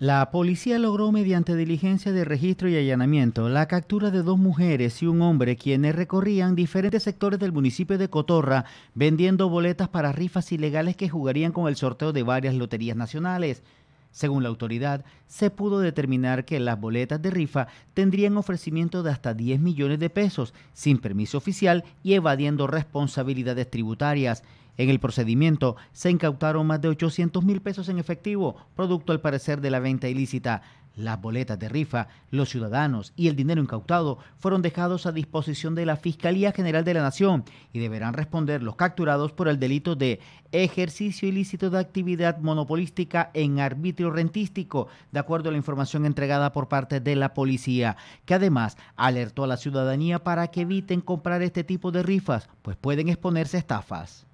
La policía logró mediante diligencia de registro y allanamiento la captura de dos mujeres y un hombre quienes recorrían diferentes sectores del municipio de Cotorra vendiendo boletas para rifas ilegales que jugarían con el sorteo de varias loterías nacionales. Según la autoridad, se pudo determinar que las boletas de rifa tendrían ofrecimiento de hasta 10 millones de pesos sin permiso oficial y evadiendo responsabilidades tributarias. En el procedimiento se incautaron más de 800 mil pesos en efectivo, producto al parecer de la venta ilícita. Las boletas de rifa, los ciudadanos y el dinero incautado fueron dejados a disposición de la Fiscalía General de la Nación y deberán responder los capturados por el delito de ejercicio ilícito de actividad monopolística en arbitrio rentístico, de acuerdo a la información entregada por parte de la policía, que además alertó a la ciudadanía para que eviten comprar este tipo de rifas, pues pueden exponerse estafas.